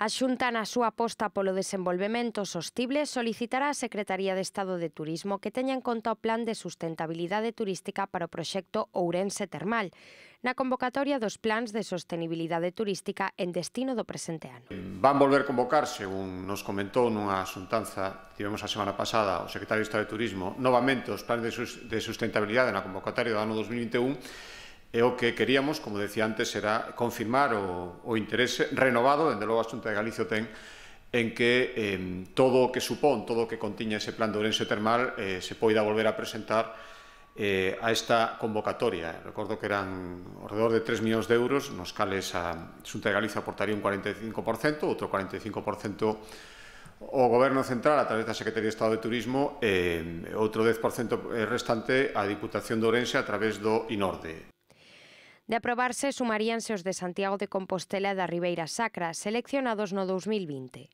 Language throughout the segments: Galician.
A Xunta na súa aposta polo desenvolvemento sostible solicitará a Secretaría de Estado de Turismo que teña en conta o Plan de Sustentabilidade Turística para o proxecto Ourense Termal, na convocatoria dos plans de sostenibilidade turística en destino do presente ano. Van volver convocar, según nos comentou nunha xuntanza que tivemos a semana pasada o secretario de Estado de Turismo, novamente os plans de sustentabilidade na convocatoria do ano 2021, E o que queríamos, como decía antes, era confirmar o, o interese renovado, dende logo a Xunta de Galicia ten, en que eh, todo o que supón, todo o que contiña ese plan de Ourense Termal eh, se poida volver a presentar eh, a esta convocatoria. Recordo que eran alrededor de 3 millóns de euros, nos cales a Xunta de Galicia aportaría un 45%, outro 45% o Goberno Central a través da Secretaría de Estado de Turismo e eh, outro 10% restante a Diputación de Ourense a través do INORDE. De aprobarse, sumaríanse os de Santiago de Compostela e da Ribeira Sacra, seleccionados no 2020.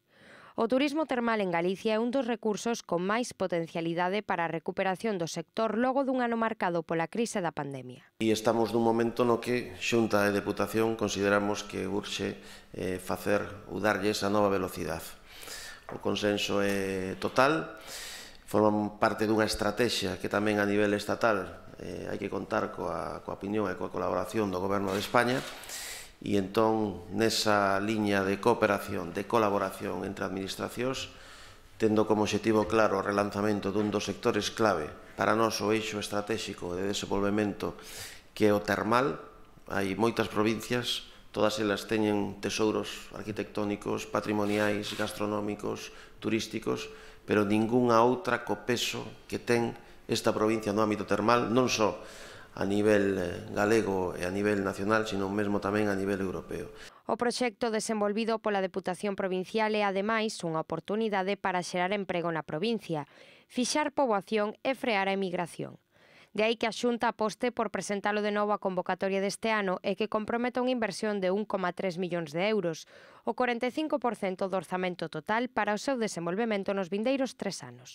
O turismo termal en Galicia é un dos recursos con máis potencialidade para a recuperación do sector logo dun ano marcado pola crise da pandemia. E estamos dun momento no que Xunta e Deputación consideramos que urxe eh, facer ou darlles a nova velocidade. O consenso é total, forman parte dunha estrategia que tamén a nivel estatal eh, hai que contar coa, coa opinión e coa colaboración do Goberno de España e entón nesa liña de cooperación, de colaboración entre administracións tendo como objetivo claro o relanzamento dun dos sectores clave para nós o eixo estratégico de desenvolvemento que é o termal. Hai moitas provincias, todas elas teñen tesouros arquitectónicos, patrimoniais, gastronómicos, turísticos, pero ningunha outra co peso que ten esta provincia no ámbito termal, non só a nivel eh, galego e a nivel nacional, sino mesmo tamén a nivel europeo. O proxecto desenvolvido pola Deputación Provincial é, ademais, unha oportunidade para xerar emprego na provincia, fixar poboación e frear a emigración. De aí que a Xunta aposte por presentalo de novo a convocatoria deste ano e que comprometa unha inversión de 1,3 millóns de euros, o 45% do orzamento total para o seu desenvolvemento nos vindeiros tres anos.